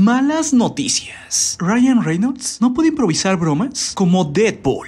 Malas noticias. Ryan Reynolds no puede improvisar bromas como Deadpool.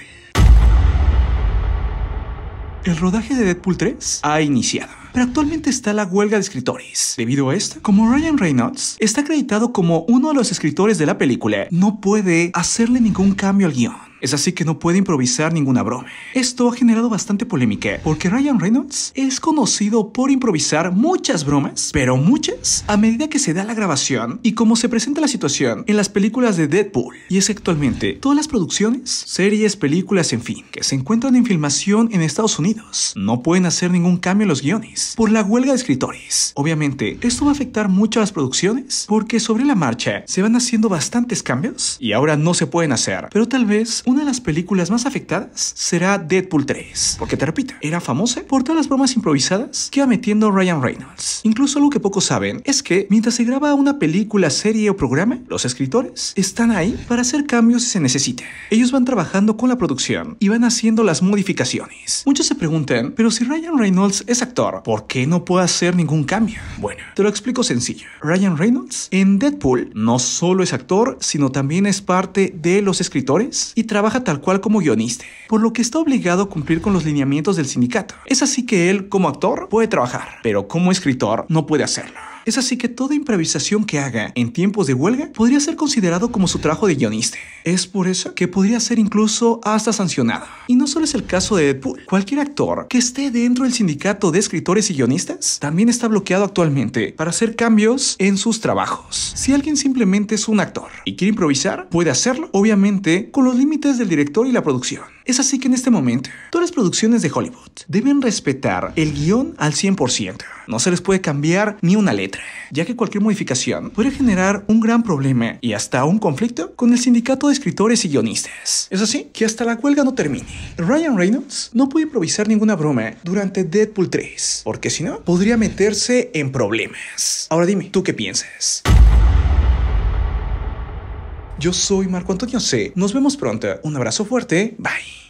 El rodaje de Deadpool 3 ha iniciado pero actualmente está la huelga de escritores. Debido a esto, como Ryan Reynolds está acreditado como uno de los escritores de la película, no puede hacerle ningún cambio al guión. Es así que no puede improvisar ninguna broma. Esto ha generado bastante polémica porque Ryan Reynolds es conocido por improvisar muchas bromas, pero muchas a medida que se da la grabación y cómo se presenta la situación en las películas de Deadpool. Y es actualmente todas las producciones, series, películas, en fin, que se encuentran en filmación en Estados Unidos. No pueden hacer ningún cambio en los guiones por la huelga de escritores. Obviamente, esto va a afectar mucho a las producciones porque sobre la marcha se van haciendo bastantes cambios y ahora no se pueden hacer, pero tal vez una de las películas más afectadas será Deadpool 3, porque te repito, era famosa por todas las bromas improvisadas que iba metiendo Ryan Reynolds. Incluso algo que pocos saben es que mientras se graba una película, serie o programa, los escritores están ahí para hacer cambios si se necesita. Ellos van trabajando con la producción y van haciendo las modificaciones. Muchos se preguntan, pero si Ryan Reynolds es actor, ¿por qué no puede hacer ningún cambio? Bueno, te lo explico sencillo. Ryan Reynolds en Deadpool no solo es actor, sino también es parte de los escritores y trabaja trabaja tal cual como guionista, por lo que está obligado a cumplir con los lineamientos del sindicato. Es así que él, como actor, puede trabajar, pero como escritor no puede hacerlo. Es así que toda improvisación que haga en tiempos de huelga podría ser considerado como su trabajo de guionista. Es por eso que podría ser incluso hasta sancionado. Y no solo es el caso de Deadpool, cualquier actor que esté dentro del sindicato de escritores y guionistas también está bloqueado actualmente para hacer cambios en sus trabajos. Si alguien simplemente es un actor y quiere improvisar, puede hacerlo, obviamente con los límites del director y la producción. Es así que en este momento, todas las producciones de Hollywood deben respetar el guión al 100%. No se les puede cambiar ni una letra, ya que cualquier modificación puede generar un gran problema y hasta un conflicto con el sindicato de escritores y guionistas. Es así que hasta la huelga no termine, Ryan Reynolds no puede improvisar ninguna broma durante Deadpool 3, porque si no, podría meterse en problemas. Ahora dime, ¿tú qué piensas? Yo soy Marco Antonio C. Nos vemos pronto. Un abrazo fuerte. Bye.